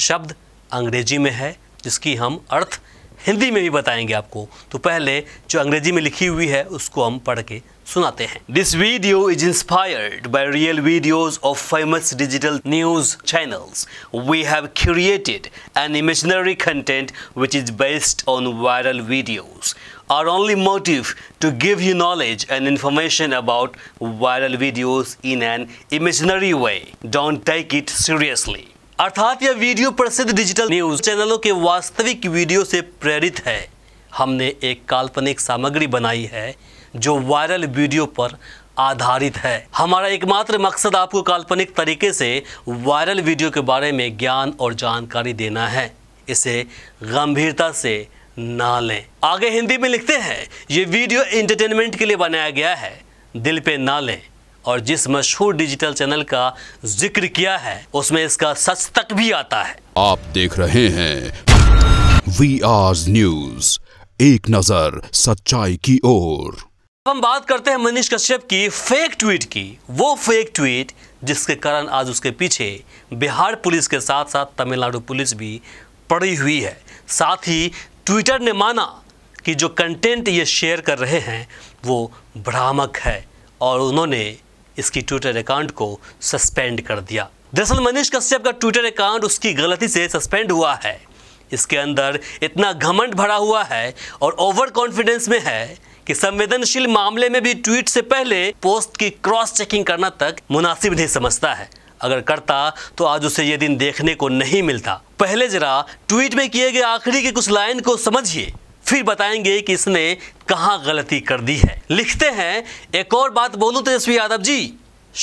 शब्द अंग्रेजी में है जिसकी हम अर्थ हिंदी में भी बताएंगे आपको तो पहले जो अंग्रेजी में लिखी हुई है उसको हम पढ़ के सुनाते हैं this video is inspired by real videos of famous digital news channels we have created an imaginary content which is based on viral videos are only motive to give you knowledge and information about viral videos in an imaginary way don't take it seriously अर्थात यह video प्रसिद्ध digital news चैनलों के वास्तविक video से प्रेरित है हमने एक काल्पनिक सामग्री बनाई है जो वायरल वीडियो पर आधारित है हमारा एकमात्र मकसद आपको काल्पनिक तरीके से वायरल वीडियो के बारे में ज्ञान और जानकारी देना है इसे गंभीरता से ना लें आगे हिंदी में लिखते हैं ये वीडियो एंटरटेनमेंट के लिए बनाया गया है दिल पे ना लें और जिस मशहूर डिजिटल चैनल का जिक्र किया है उसमें इसका सच तक भी आता है आप देख रहे हैं वी आर न्यूज एक नजर सच्चाई की ओर हम बात करते हैं मनीष कश्यप की फेक ट्वीट की वो फेक ट्वीट जिसके कारण आज उसके पीछे बिहार पुलिस के साथ साथ तमिलनाडु पुलिस भी पड़ी हुई है साथ ही ट्विटर ने माना कि जो कंटेंट ये शेयर कर रहे हैं वो भ्रामक है और उन्होंने इसकी ट्विटर अकाउंट को सस्पेंड कर दिया दरअसल मनीष कश्यप का ट्विटर अकाउंट उसकी गलती से सस्पेंड हुआ है इसके अंदर इतना घमंड भरा हुआ है और ओवर कॉन्फिडेंस में है कि संवेदनशील मामले में भी ट्वीट से पहले पोस्ट की क्रॉस चेकिंग करना तक मुनासिब नहीं समझता है अगर करता तो आज उसे ये दिन देखने को नहीं मिलता पहले जरा ट्वीट में किए गए आखिरी की कुछ लाइन को समझिए फिर बताएंगे कि इसने कहाँ गलती कर दी है लिखते हैं एक और बात बोलूँ तेजस्वी यादव जी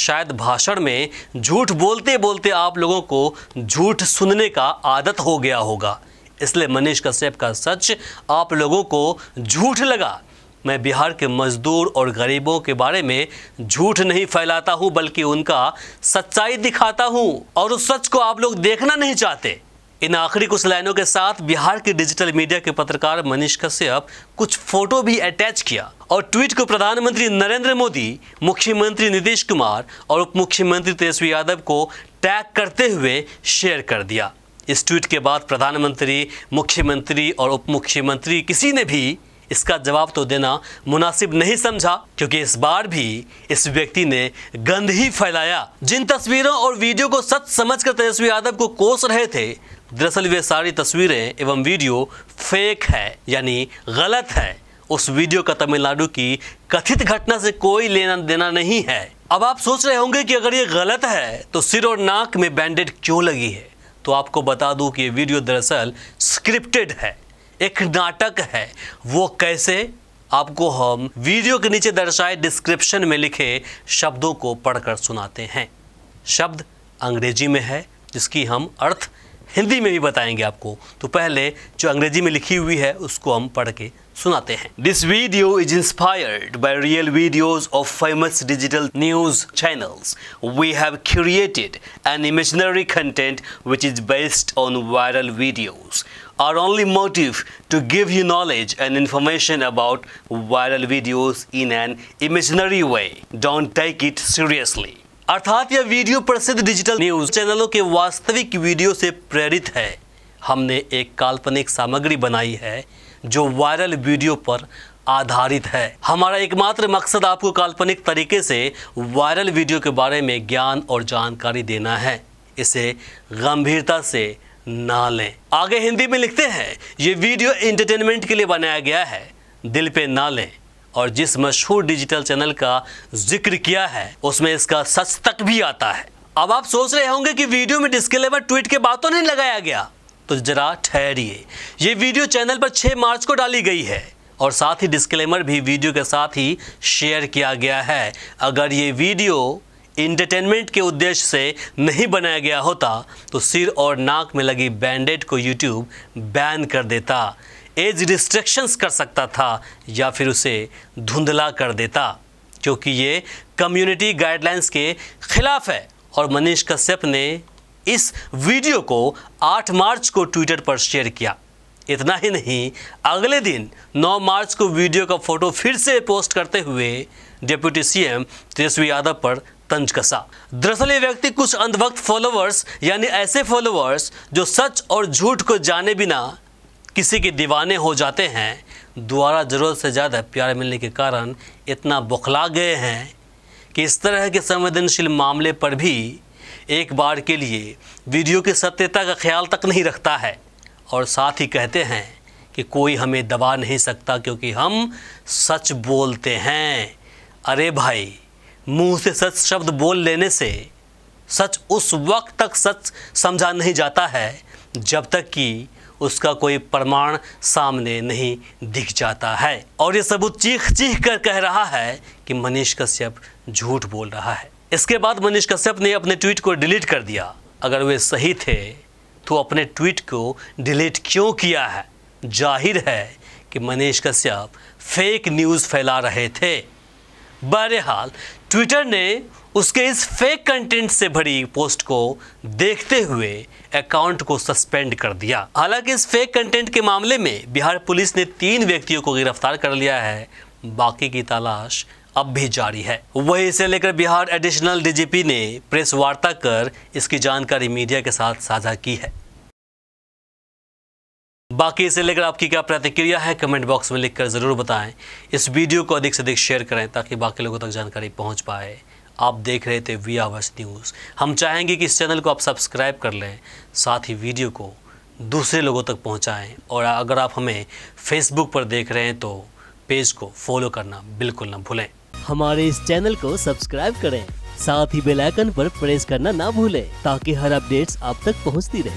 शायद भाषण में झूठ बोलते बोलते आप लोगों को झूठ सुनने का आदत हो गया होगा इसलिए मनीष कश्यप का सच आप लोगों को झूठ लगा मैं बिहार के मजदूर और गरीबों के बारे में झूठ नहीं फैलाता हूँ बल्कि उनका सच्चाई दिखाता हूँ और उस सच को आप लोग देखना नहीं चाहते इन आखिरी कुछ लाइनों के साथ बिहार के डिजिटल मीडिया के पत्रकार मनीष कश्यप कुछ फोटो भी अटैच किया और ट्वीट को प्रधानमंत्री नरेंद्र मोदी मुख्यमंत्री नीतीश कुमार और उप मुख्यमंत्री तेजस्वी यादव को टैग करते हुए शेयर कर दिया इस ट्वीट के बाद प्रधानमंत्री मुख्यमंत्री और उप मुख्यमंत्री किसी ने भी इसका जवाब तो देना मुनासिब नहीं समझा क्योंकि इस बार भी इस व्यक्ति ने गंद ही फैलाया जिन तस्वीरों और वीडियो को सच समझकर तेजस्वी यादव को कोस रहे थे दरअसल वे सारी तस्वीरें एवं वीडियो फेक है यानी गलत है उस वीडियो का तमिलनाडु की कथित घटना से कोई लेना देना नहीं है अब आप सोच रहे होंगे कि अगर ये गलत है तो सिर और नाक में बैंडेड क्यों लगी है तो आपको बता दूं कि ये वीडियो दरअसल स्क्रिप्टेड है एक नाटक है वो कैसे आपको हम वीडियो के नीचे दर्शाए डिस्क्रिप्शन में लिखे शब्दों को पढ़कर सुनाते हैं शब्द अंग्रेजी में है जिसकी हम अर्थ हिंदी में भी बताएंगे आपको तो पहले जो अंग्रेजी में लिखी हुई है उसको हम पढ़ के सुनाते हैं this video is inspired by real videos of famous digital news channels we have created an imaginary content which is based on viral videos are only motive to give you knowledge and information about viral videos in an imaginary way don't take it seriously अर्थात यह video प्रसिद्ध digital news चैनलों के वास्तविक video से प्रेरित है हमने एक काल्पनिक सामग्री बनाई है जो वायरल वीडियो पर आधारित है हमारा एकमात्र मकसद आपको काल्पनिक तरीके से वायरल वीडियो के बारे में ज्ञान और जानकारी देना है इसे गंभीरता से ना लें आगे हिंदी में लिखते हैं ये वीडियो एंटरटेनमेंट के लिए बनाया गया है दिल पे ना लें और जिस मशहूर डिजिटल चैनल का जिक्र किया है उसमें इसका सच तक भी आता है अब आप सोच रहे होंगे कि वीडियो में डिस्क्लेमर ट्वीट के बातों नहीं लगाया गया तो जरा ठहरिए ये वीडियो चैनल पर 6 मार्च को डाली गई है और साथ ही डिस्क्लेमर भी वीडियो के साथ ही शेयर किया गया है अगर ये वीडियो इंटरटेनमेंट के उद्देश्य से नहीं बनाया गया होता तो सिर और नाक में लगी बैंडेड को यूट्यूब बैन कर देता एज रिस्ट्रिक्शंस कर सकता था या फिर उसे धुंधला कर देता क्योंकि ये कम्युनिटी गाइडलाइंस के खिलाफ है और मनीष कश्यप ने इस वीडियो को 8 मार्च को ट्विटर पर शेयर किया इतना ही नहीं अगले दिन 9 मार्च को वीडियो का फोटो फिर से पोस्ट करते हुए सी सीएम तेजस्वी यादव पर तंज कसा दरअसल ये व्यक्ति कुछ अंधवक्त फॉलोवर्स यानी ऐसे फॉलोवर्स जो सच और झूठ को जाने बिना किसी के दीवाने हो जाते हैं दोबारा ज़रूरत से ज़्यादा प्यार मिलने के कारण इतना बौखला गए हैं कि इस तरह के संवेदनशील मामले पर भी एक बार के लिए वीडियो की सत्यता का ख्याल तक नहीं रखता है और साथ ही कहते हैं कि कोई हमें दबा नहीं सकता क्योंकि हम सच बोलते हैं अरे भाई मुंह से सच शब्द बोल लेने से सच उस वक्त तक सच समझा नहीं जाता है जब तक कि उसका कोई प्रमाण सामने नहीं दिख जाता है और ये सबूत चीख चीख कर कह रहा है कि मनीष कश्यप झूठ बोल रहा है इसके बाद मनीष कश्यप ने अपने ट्वीट को डिलीट कर दिया अगर वे सही थे तो अपने ट्वीट को डिलीट क्यों किया है जाहिर है कि मनीष कश्यप फेक न्यूज़ फैला रहे थे बहरहाल ट्विटर ने उसके इस फेक कंटेंट से भरी पोस्ट को देखते हुए अकाउंट को सस्पेंड कर दिया हालांकि इस फेक कंटेंट के मामले में बिहार पुलिस ने तीन व्यक्तियों को गिरफ्तार कर लिया है बाकी की तलाश अब भी जारी है वही इसे लेकर बिहार एडिशनल डीजीपी ने प्रेस वार्ता कर इसकी जानकारी मीडिया के साथ साझा की है बाकी इसे लेकर आपकी क्या प्रतिक्रिया है कमेंट बॉक्स में लिखकर ज़रूर बताएं इस वीडियो को अधिक से अधिक शेयर करें ताकि बाकी लोगों तक जानकारी पहुंच पाए आप देख रहे थे वी आवर्स न्यूज़ हम चाहेंगे कि इस चैनल को आप सब्सक्राइब कर लें साथ ही वीडियो को दूसरे लोगों तक पहुंचाएं और अगर आप हमें फेसबुक पर देख रहे हैं तो पेज को फॉलो करना बिल्कुल ना भूलें हमारे इस चैनल को सब्सक्राइब करें साथ ही बेल आइकन पर प्रेस करना ना भूलें ताकि हर अपडेट्स आप तक पहुंचती रहे